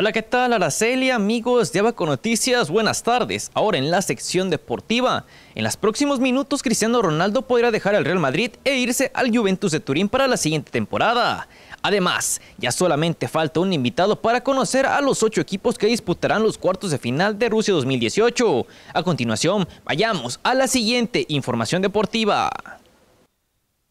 Hola, ¿qué tal? Araceli, amigos de Abaco Noticias, buenas tardes. Ahora en la sección deportiva. En los próximos minutos, Cristiano Ronaldo podrá dejar al Real Madrid e irse al Juventus de Turín para la siguiente temporada. Además, ya solamente falta un invitado para conocer a los ocho equipos que disputarán los cuartos de final de Rusia 2018. A continuación, vayamos a la siguiente información deportiva.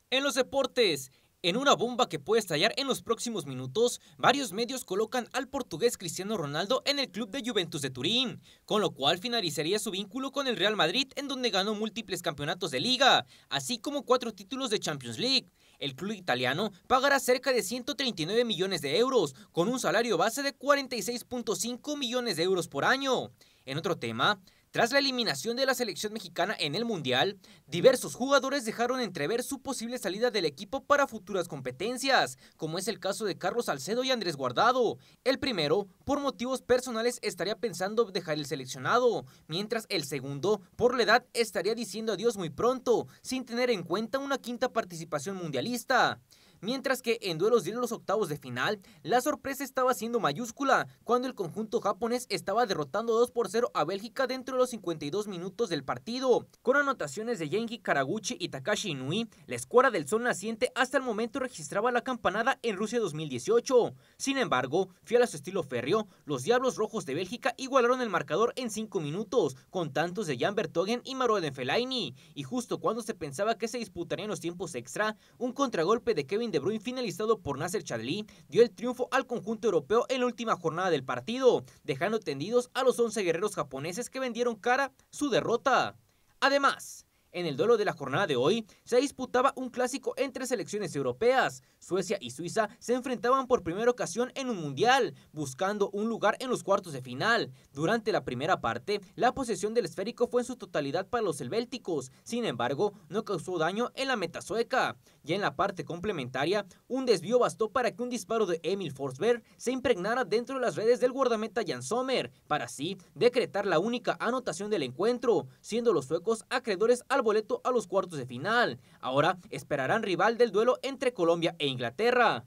En los deportes, en una bomba que puede estallar en los próximos minutos, varios medios colocan al portugués Cristiano Ronaldo en el club de Juventus de Turín, con lo cual finalizaría su vínculo con el Real Madrid en donde ganó múltiples campeonatos de liga, así como cuatro títulos de Champions League. El club italiano pagará cerca de 139 millones de euros, con un salario base de 46.5 millones de euros por año. En otro tema, tras la eliminación de la selección mexicana en el Mundial, diversos jugadores dejaron entrever su posible salida del equipo para futuras competencias, como es el caso de Carlos Salcedo y Andrés Guardado. El primero, por motivos personales, estaría pensando dejar el seleccionado, mientras el segundo, por la edad, estaría diciendo adiós muy pronto, sin tener en cuenta una quinta participación mundialista. Mientras que en duelos de los octavos de final, la sorpresa estaba siendo mayúscula cuando el conjunto japonés estaba derrotando 2 por 0 a Bélgica dentro de los 52 minutos del partido. Con anotaciones de Yengi Karaguchi y Takashi Inui, la escuadra del sol naciente hasta el momento registraba la campanada en Rusia 2018. Sin embargo, fiel a su estilo férreo, los Diablos Rojos de Bélgica igualaron el marcador en 5 minutos, con tantos de Jan Bertogen y Marouane Fellaini. Y justo cuando se pensaba que se disputarían los tiempos extra, un contragolpe de Kevin de Bruyne finalizado por Nasser Chadli dio el triunfo al conjunto europeo en la última jornada del partido, dejando tendidos a los 11 guerreros japoneses que vendieron cara su derrota. Además, en el duelo de la jornada de hoy se disputaba un clásico entre selecciones europeas. Suecia y Suiza se enfrentaban por primera ocasión en un mundial, buscando un lugar en los cuartos de final. Durante la primera parte, la posesión del esférico fue en su totalidad para los helvéticos, sin embargo, no causó daño en la meta sueca y en la parte complementaria, un desvío bastó para que un disparo de Emil Forsberg se impregnara dentro de las redes del guardameta Jan Sommer, para así decretar la única anotación del encuentro, siendo los suecos acreedores al boleto a los cuartos de final. Ahora esperarán rival del duelo entre Colombia e Inglaterra.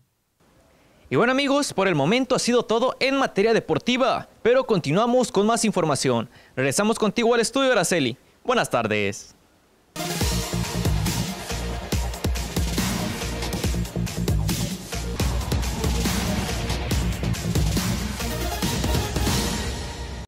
Y bueno amigos, por el momento ha sido todo en materia deportiva, pero continuamos con más información. Regresamos contigo al estudio, Araceli. Buenas tardes.